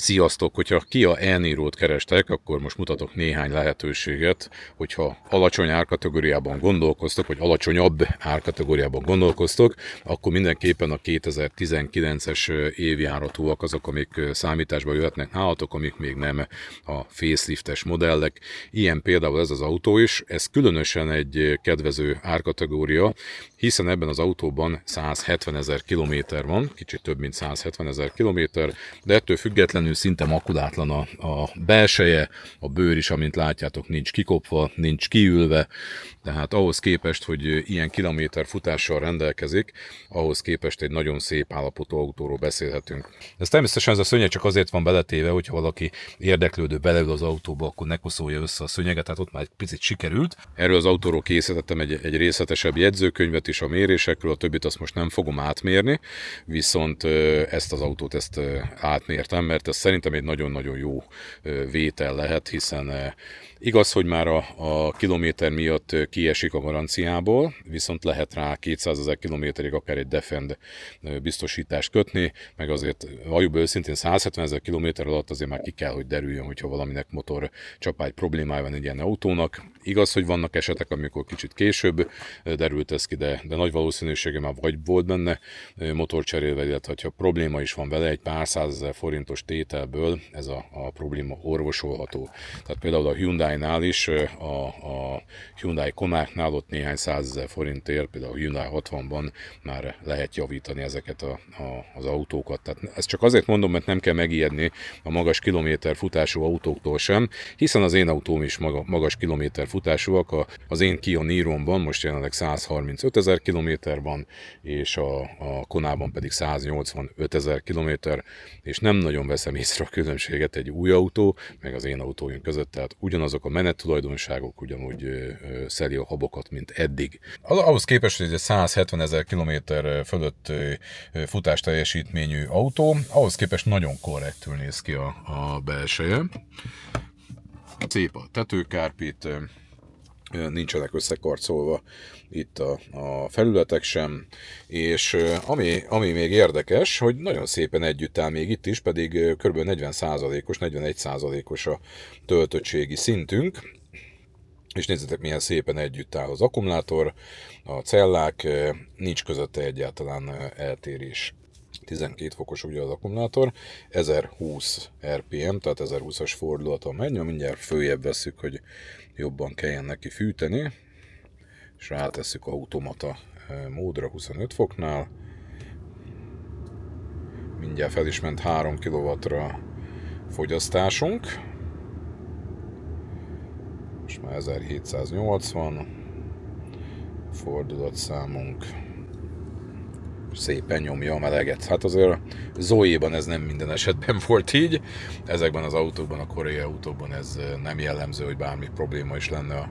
Sziasztok! Hogyha a elnírót kerestek, akkor most mutatok néhány lehetőséget, hogyha alacsony árkategóriában gondolkoztok, vagy alacsonyabb árkategóriában gondolkoztok, akkor mindenképpen a 2019-es évjáratúak azok, amik számításba jöhetnek nálatok, amik még nem a faceliftes modellek. Ilyen például ez az autó is, ez különösen egy kedvező árkategória, hiszen ebben az autóban 170 ezer kilométer van, kicsit több, mint 170 ezer kilométer, de ettől függetlenül szinte makulátlan a, a belseje, a bőr is, amint látjátok, nincs kikopva, nincs kiülve, tehát ahhoz képest, hogy ilyen kilométer futással rendelkezik, ahhoz képest egy nagyon szép állapotú autóról beszélhetünk. Ez természetesen ez a szönyeg csak azért van beletéve, hogyha valaki érdeklődő beleül az autóba, akkor ne koszolja össze a szönyeget, tehát ott már egy picit sikerült. Erről az autóról készítettem egy, egy részletesebb jegyzőkönyvet, is a mérésekről, a többit azt most nem fogom átmérni, viszont ezt az autót ezt átmértem, mert ez szerintem egy nagyon-nagyon jó vétel lehet, hiszen Igaz, hogy már a, a kilométer miatt kiesik a garanciából, viszont lehet rá 200 ezer kilométerig akár egy Defend biztosítást kötni, meg azért valljuk őszintén 170 ezer kilométer alatt azért már ki kell, hogy derüljön, hogyha valaminek motor csapágy problémája van egy ilyen autónak. Igaz, hogy vannak esetek, amikor kicsit később derült ez ki, de de nagy valószínűsége már vagy volt benne motorcserélve, illetve ha probléma is van vele, egy pár százezer forintos tételből ez a, a probléma orvosolható. Tehát például a Hyundai-nál is, a, a Hyundai komáknál ott néhány százezer forintért, például a Hyundai 60-ban már lehet javítani ezeket a, a, az autókat. Tehát ezt csak azért mondom, mert nem kell megijedni a magas kilométer futású autóktól sem, hiszen az én autóm is maga, magas kilométer futásúak, a, az én Kia Niro-mban most jelenleg 135 ezer ezer kilométer van, és a, a Konában pedig 185 ezer kilométer, és nem nagyon veszem észre a különbséget egy új autó, meg az én autóim között, tehát ugyanazok a menettulajdonságok ugyanúgy ö, ö, szeli a habokat, mint eddig. Ahhoz képest, hogy egy 170 ezer kilométer fölött futás teljesítményű autó, ahhoz képest nagyon korrektül néz ki a, a belseje. Szép a tetőkárpit, nincsenek összekarcolva itt a, a felületek sem, és ami, ami még érdekes, hogy nagyon szépen együtt áll még itt is, pedig kb. 40%-os, 41%-os a töltöttségi szintünk, és nézzétek milyen szépen együtt áll az akkumulátor, a cellák, nincs közötte egyáltalán eltérés. 12 fokos ugye az akkumulátor, 1020 RPM, tehát 1020-as fordulaton megy, Na, mindjárt följebb veszük, hogy jobban kelljen neki fűteni, és rátesszük automata e, módra 25 foknál, mindjárt fel is ment 3 kw fogyasztásunk, most már 1780 fordulatszámunk számunk szépen nyomja a meleget. Hát azért zoe ez nem minden esetben volt így, ezekben az autókban, a koreai autókban ez eh, nem jellemző, hogy bármi probléma is lenne a,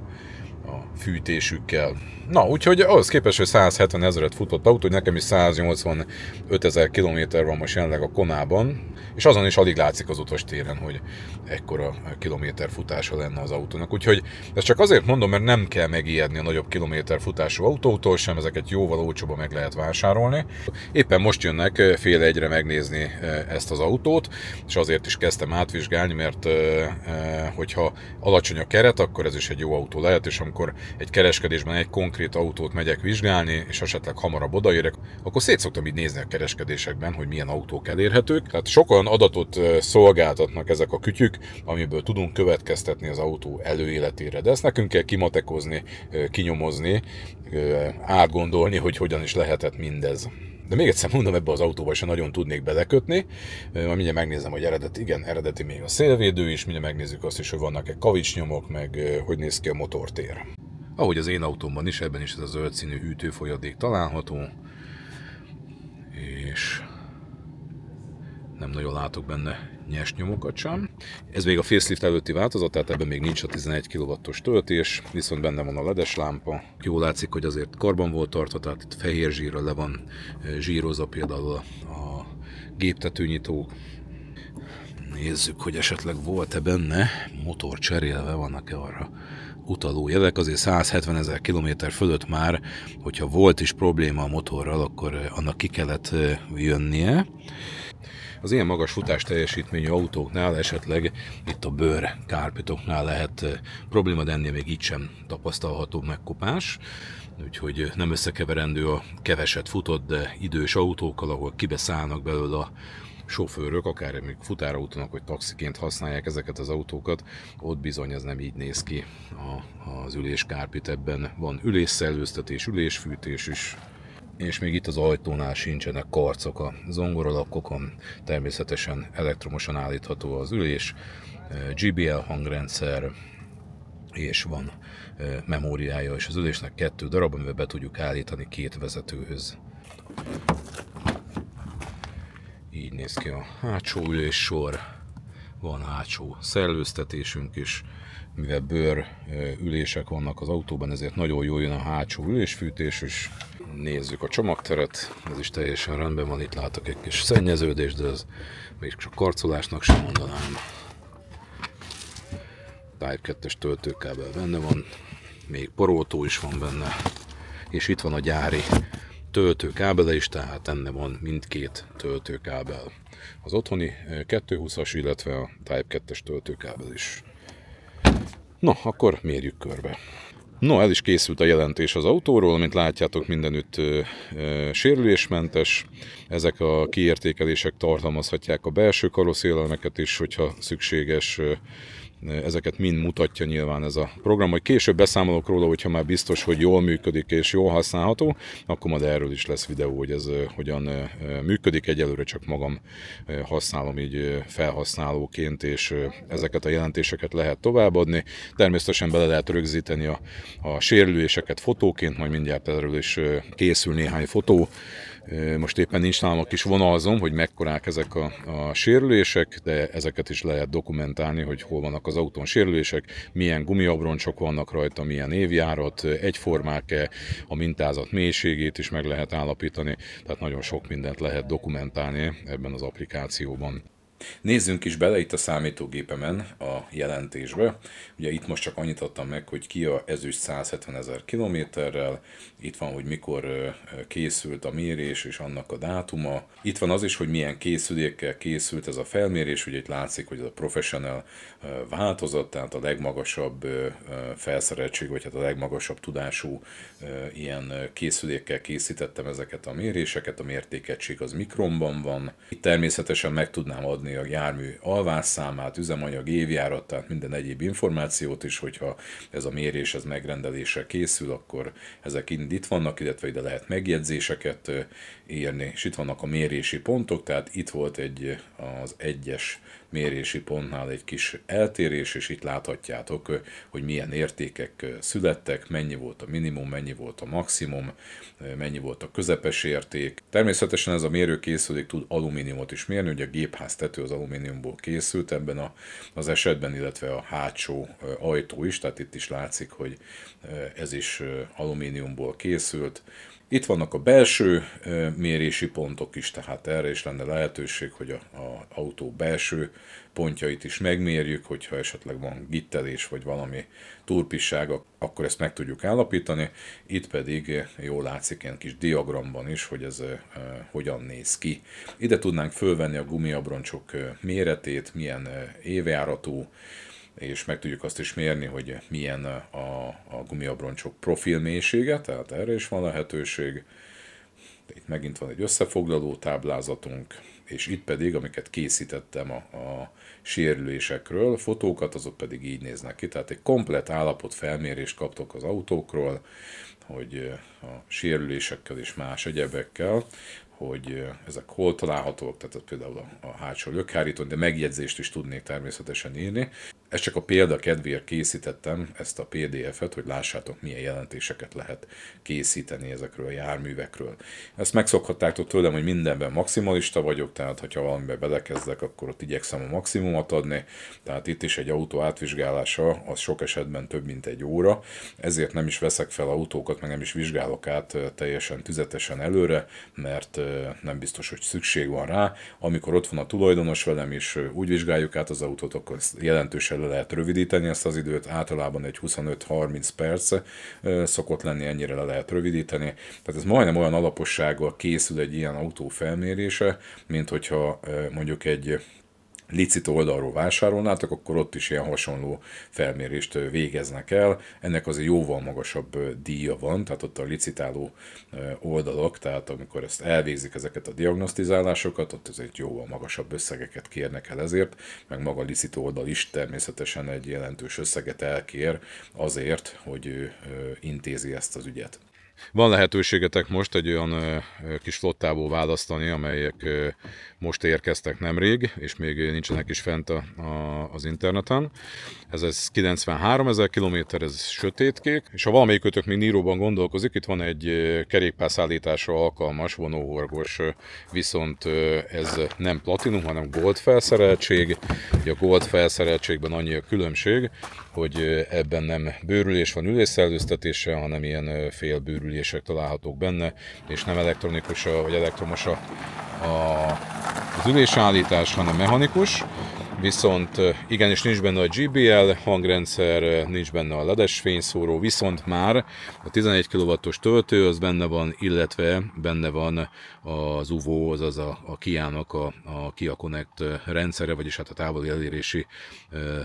a fűtésükkel. Na, úgyhogy ahhoz képest, hogy 170 ezeret futott autó, hogy nekem is 185 ezer kilométer van most jelenleg a konában, és azon is alig látszik az utas téren, hogy ekkora kilométer futása lenne az autónak. Úgyhogy ezt csak azért mondom, mert nem kell megijedni a nagyobb kilométer futású autótól sem, ezeket jóval olcsóban meg lehet vásárolni. Éppen most jönnek eh, fél egyre megnézni eh, ezt az autót, és azért is kezdtem átvizsgálni, mert eh, hogyha alacsony a keret, akkor ez is egy jó autó lehet, és amikor egy kereskedésben egy konkrét autót megyek vizsgálni, és esetleg hamarabb odaérek, akkor szét szoktam így nézni a kereskedésekben, hogy milyen autók elérhetők. Tehát sok olyan adatot szolgáltatnak ezek a kütyük, amiből tudunk következtetni az autó előéletére. De ezt nekünk kell kimatekozni, kinyomozni, átgondolni, hogy hogyan is lehetett mindez. De még egyszer mondom, ebbe az autóba sem nagyon tudnék belekötni. Majd mindjárt megnézem, hogy eredeti, igen, eredeti még a szélvédő is, mindjárt megnézzük azt is, hogy vannak-e kavicsnyomok, meg hogy néz ki a motortér. Ahogy az én autómban is, ebben is ez a zöld színű hűtőfolyadék található, és nem nagyon látok benne nyers nyomokat sem. Ez még a facelift előtti változat, tehát ebben még nincs a 11 kW-os töltés, viszont benne van a ledes lámpa. Jól látszik, hogy azért karban volt tartva, tehát itt fehér zsírra le van zsírozva például a géptetőnyitó. Nézzük, hogy esetleg volt-e benne motor cserélve, vannak-e arra utaló jelek, azért 170 ezer kilométer fölött már, hogyha volt is probléma a motorral, akkor eh, annak ki kellett eh, jönnie. Az ilyen magas futás teljesítményű autóknál esetleg itt a bőr kárpitoknál lehet eh, probléma, de ennél még így sem tapasztalható megkopás úgyhogy nem összekeverendő a keveset futott, de idős autókkal, ahol kibeszállnak belőle a sofőrök, akár még futárautónak, vagy taxiként használják ezeket az autókat, ott bizony ez nem így néz ki a, az üléskárpit, ebben van ülésszellőztetés, ülésfűtés is, és még itt az ajtónál sincsenek karcok a zongoralakokon. természetesen elektromosan állítható az ülés, eh, GBL hangrendszer, és van eh, memóriája, és az ülésnek kettő darab, amivel be tudjuk állítani két vezetőhöz. Így néz ki a hátsó ülés sor, van hátsó szellőztetésünk is, mivel bőr ülések vannak az autóban, ezért nagyon jól jön a hátsó ülésfűtés is. Nézzük a csomagteret, ez is teljesen rendben van, itt látok egy kis szennyeződést, de ez még csak karcolásnak sem mondanám. Type 2-es töltőkábel benne van, még poroltó is van benne, és itt van a gyári töltőkábele is, tehát enne van mindkét töltőkábel. Az otthoni 220-as, eh, illetve a Type 2-es töltőkábel is. Na, akkor mérjük körbe. No, el is készült a jelentés az autóról, mint látjátok mindenütt ö, eh, ö, eh, sérülésmentes. Ezek a kiértékelések tartalmazhatják a belső karosszélelmeket is, hogyha szükséges ö, ezeket mind mutatja nyilván ez a program, hogy később beszámolok róla, hogyha már biztos, hogy jól működik és jól használható, akkor majd erről is lesz videó, hogy ez hogyan működik. Egyelőre csak magam használom így felhasználóként, és ezeket a jelentéseket lehet továbbadni. Természetesen bele lehet rögzíteni a, a sérüléseket fotóként, majd mindjárt erről is készül néhány fotó, most éppen nincs nálam a kis vonalzom, hogy mekkorák ezek a, a sérülések, de ezeket is lehet dokumentálni, hogy hol vannak az autón sérülések, milyen gumiabroncsok vannak rajta, milyen évjárat, egyformák-e, a mintázat mélységét is meg lehet állapítani, tehát nagyon sok mindent lehet dokumentálni ebben az applikációban. Nézzünk is bele itt a számítógépemen a jelentésbe. Ugye itt most csak annyit adtam meg, hogy ki a ezüst 170 ezer kilométerrel, itt van, hogy mikor készült a mérés és annak a dátuma. Itt van az is, hogy milyen készülékkel készült ez a felmérés, ugye itt látszik, hogy ez a professional változat, tehát a legmagasabb felszereltség, vagy hát a legmagasabb tudású ilyen készülékkel készítettem ezeket a méréseket, a mértékegység az mikronban van. Itt természetesen meg tudnám adni tudni a jármű alvásszámát, üzemanyag tehát minden egyéb információt is, hogyha ez a mérés, ez megrendelése készül, akkor ezek itt, itt vannak, illetve ide lehet megjegyzéseket eh, írni, és itt vannak a mérési pontok, tehát itt volt egy eh, az egyes mérési pontnál egy kis eltérés, és itt láthatjátok, hogy milyen értékek születtek, mennyi volt a minimum, mennyi volt a maximum, mennyi volt a közepes érték. Természetesen ez a mérőkészülék tud alumíniumot is mérni, ugye a gépház tető az alumíniumból készült ebben a, az esetben, illetve a hátsó ajtó is, tehát itt is látszik, hogy ez is alumíniumból készült, itt vannak a belső mérési pontok is, tehát erre is lenne lehetőség, hogy a, a autó belső pontjait is megmérjük, hogyha esetleg van gittelés vagy valami turpisság, akkor ezt meg tudjuk állapítani. Itt pedig jól látszik ilyen kis diagramban is, hogy ez e, hogyan néz ki. Ide tudnánk fölvenni a gumiabroncsok méretét, milyen évjáratú, és meg tudjuk azt is mérni, hogy milyen a, a gumiabroncsok mélysége, tehát erre is van lehetőség. Itt megint van egy összefoglaló táblázatunk, és itt pedig, amiket készítettem a, a sérülésekről, a fotókat, azok pedig így néznek ki. Tehát egy komplet állapot felmérést kaptok az autókról, hogy a sérülésekkel és más egyebekkel, hogy ezek hol találhatók, tehát például a, a hátsó lökhárítón, de megjegyzést is tudnék természetesen írni. Ezt csak a példa kedvéért készítettem, ezt a PDF-et, hogy lássátok, milyen jelentéseket lehet készíteni ezekről a járművekről. Ezt megszokhatták tőlem, hogy mindenben maximalista vagyok, tehát ha valamiben belekezdek, akkor ott igyekszem a maximumot adni, tehát itt is egy autó átvizsgálása, az sok esetben több mint egy óra, ezért nem is veszek fel autókat, meg nem is vizsgálok át teljesen tüzetesen előre, mert nem biztos, hogy szükség van rá. Amikor ott van a tulajdonos velem, és úgy vizsgáljuk át az autót, akkor jelentősen le lehet rövidíteni ezt az időt, általában egy 25-30 perc szokott lenni, ennyire le lehet rövidíteni. Tehát ez majdnem olyan alapossággal készül egy ilyen autó felmérése, mint hogyha mondjuk egy licit oldalról vásárolnátok, akkor ott is ilyen hasonló felmérést végeznek el. Ennek az jóval magasabb díja van, tehát ott a licitáló oldalak, tehát amikor ezt elvégzik ezeket a diagnosztizálásokat, ott azért jóval magasabb összegeket kérnek el ezért, meg maga a licit oldal is természetesen egy jelentős összeget elkér azért, hogy ő intézi ezt az ügyet. Van lehetőségetek most egy olyan kis flottából választani, amelyek most érkeztek nemrég, és még nincsenek is fent a, a, az interneten. Ez, ez 93 ezer kilométer, ez sötétkék, és ha valamelyikötök még Níróban gondolkozik, itt van egy kerékpárszállításra alkalmas vonóhorgos, viszont ez nem platinum, hanem gold felszereltség. Ugye a gold felszereltségben annyi a különbség, hogy ebben nem bőrülés van ülésszellőztetése, hanem ilyen félbőrülés felülések találhatók benne, és nem elektronikus vagy elektromos a, a, az ülésállítás, hanem mechanikus viszont igenis nincs benne a GBL hangrendszer, nincs benne a ledes fényszóró, viszont már a 11 kW-os töltő az benne van, illetve benne van az UVO, azaz a, a Kia-nak a, a Kia Connect rendszere, vagyis hát a távoli elérési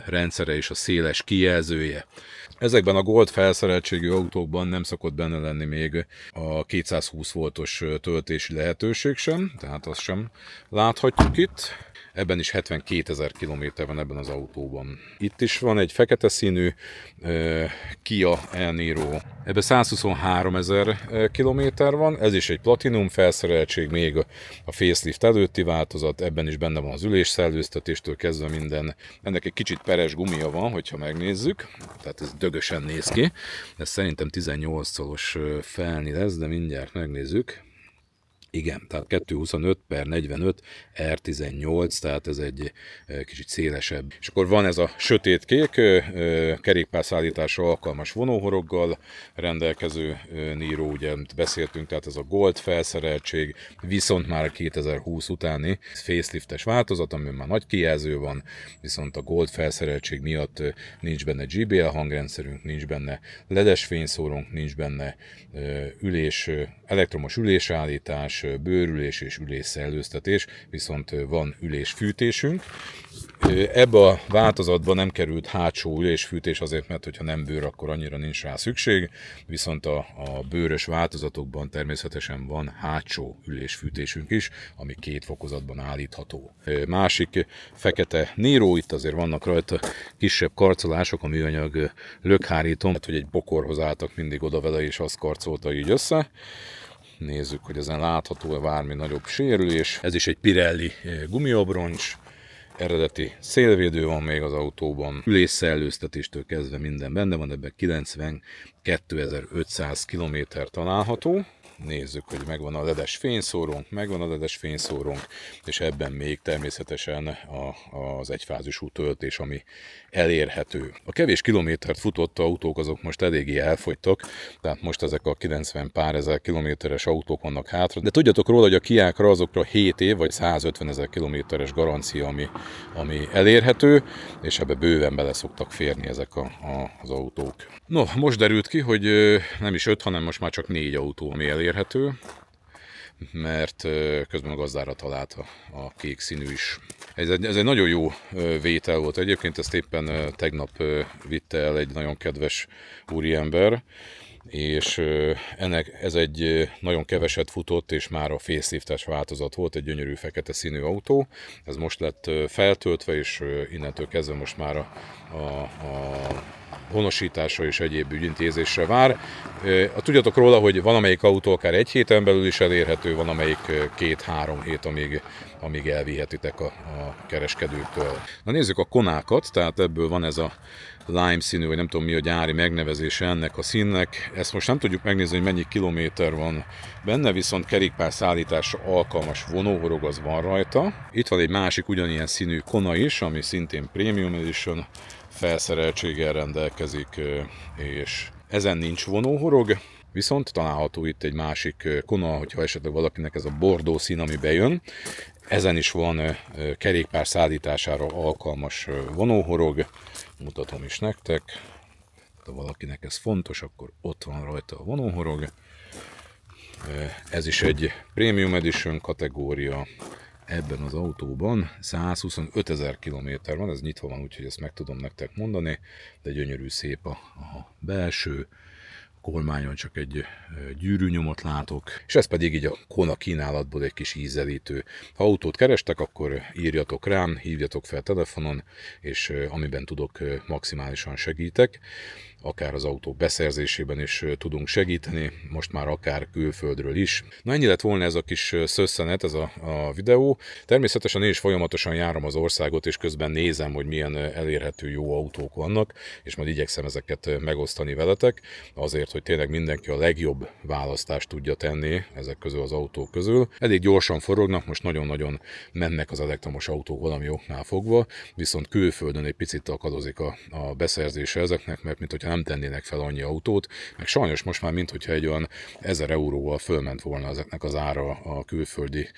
rendszere és a széles kijelzője. Ezekben a Gold felszereltségű autókban nem szokott benne lenni még a 220 voltos töltési lehetőség sem, tehát azt sem láthatjuk itt. Ebben is 72 ezer kilométer van ebben az autóban. Itt is van egy fekete színű uh, Kia El Ebben 123 ezer kilométer van, ez is egy platinum felszereltség, még a facelift előtti változat, ebben is benne van az ülésszellőztetéstől kezdve minden. Ennek egy kicsit peres gumia van, hogyha megnézzük, tehát ez dögösen néz ki. Ez szerintem 18 szolos felni lesz, de mindjárt megnézzük. Igen, tehát 225 per 45 R18, er tehát ez egy kicsit szélesebb. És akkor van ez a sötétkék, kerékpárszállításra alkalmas vonóhoroggal rendelkező Niro, ugye beszéltünk, tehát ez a Gold felszereltség, viszont már 2020 utáni faceliftes változat, amiben már nagy kijelző van, viszont a Gold felszereltség miatt nincs benne GBL hangrendszerünk, nincs benne ledes fényszórónk, nincs benne ülés, elektromos ülésállítás, bőrülés és ülésszellőztetés, viszont van ülésfűtésünk. Ebben a változatban nem került hátsó ülésfűtés azért, mert hogyha nem bőr, akkor annyira nincs rá szükség, viszont a, a bőrös változatokban természetesen van hátsó ülésfűtésünk is, ami két fokozatban állítható. Másik fekete níró, itt azért vannak rajta kisebb karcolások, a műanyag lökhárítón, mert hogy egy bokorhoz álltak mindig oda vele, és azt karcolta így össze nézzük, hogy ezen látható-e bármi nagyobb sérülés. Ez is egy Pirelli eh, gumiobroncs, eredeti szélvédő van még az autóban, ülésszellőztetéstől kezdve minden benne van, ebben 92.500 km található nézzük, hogy megvan a ledes fényszórónk, megvan a ledes fényszórónk, és ebben még természetesen a, az egyfázisú töltés, ami elérhető. A kevés kilométert futott autók azok most eléggé elfogytak, tehát most ezek a 90 pár ezer kilométeres autók vannak hátra, de tudjatok róla, hogy a kiákra azokra 7 év vagy 150 ezer kilométeres garancia, ami, ami elérhető, és ebbe bőven bele szoktak férni ezek a, a, az autók. No, most derült ki, hogy nem is 5, hanem most már csak 4 autó, ami elérhető elérhető, mert közben a gazdára találta a, kék színű is. Ez egy, ez egy nagyon jó vétel volt. Egyébként ezt éppen tegnap vitte el egy nagyon kedves úriember, és ennek ez egy nagyon keveset futott, és már a faceliftes változat volt, egy gyönyörű fekete színű autó. Ez most lett feltöltve, és innentől kezdve most már a, a, a honosítása és egyéb ügyintézésre vár. Tudjatok róla, hogy van amelyik autó akár egy héten belül is elérhető, van amelyik két-három hét, amíg, amíg elvihetitek a, a kereskedőtől. Na nézzük a konákat, tehát ebből van ez a lime színű, vagy nem tudom mi a gyári megnevezése ennek a színnek. Ezt most nem tudjuk megnézni, hogy mennyi kilométer van benne, viszont kerékpár szállításra alkalmas vonóhorog az van rajta. Itt van egy másik ugyanilyen színű kona is, ami szintén Premium Edition, felszereltséggel rendelkezik, és ezen nincs vonóhorog, viszont található itt egy másik kona, hogyha esetleg valakinek ez a bordó szín, ami bejön, ezen is van kerékpár szállítására alkalmas vonóhorog, mutatom is nektek, hát, ha valakinek ez fontos, akkor ott van rajta a vonóhorog. Ez is egy Premium Edition kategória, ebben az autóban 125 ezer kilométer van, ez nyitva van, úgyhogy ezt meg tudom nektek mondani, de gyönyörű szép a, a belső, a kormányon csak egy gyűrűnyomot látok, és ez pedig így a Kona kínálatból egy kis ízelítő. Ha autót kerestek, akkor írjatok rám, hívjatok fel telefonon, és amiben tudok, maximálisan segítek akár az autó beszerzésében is tudunk segíteni, most már akár külföldről is. Na ennyi lett volna ez a kis szösszenet, ez a, a videó. Természetesen én is folyamatosan járom az országot, és közben nézem, hogy milyen elérhető jó autók vannak, és majd igyekszem ezeket megosztani veletek, azért, hogy tényleg mindenki a legjobb választást tudja tenni ezek közül az autók közül. Elég gyorsan forognak, most nagyon-nagyon mennek az elektromos autók valami oknál fogva, viszont külföldön egy picit akadozik a, a beszerzése ezeknek, mert mint hogyha nem tennének fel annyi autót, meg sajnos most már hogyha egy olyan 1000 euróval fölment volna ezeknek az ára a külföldi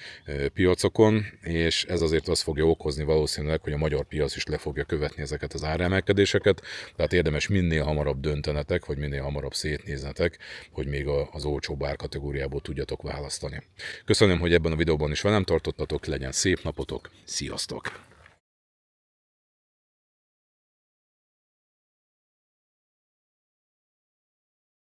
piacokon, és ez azért azt fogja okozni valószínűleg, hogy a magyar piac is le fogja követni ezeket az áremelkedéseket, tehát érdemes minél hamarabb döntenetek, vagy minél hamarabb szétnéznetek, hogy még az olcsóbb árkategóriából tudjatok választani. Köszönöm, hogy ebben a videóban is velem tartottatok, legyen szép napotok, sziasztok!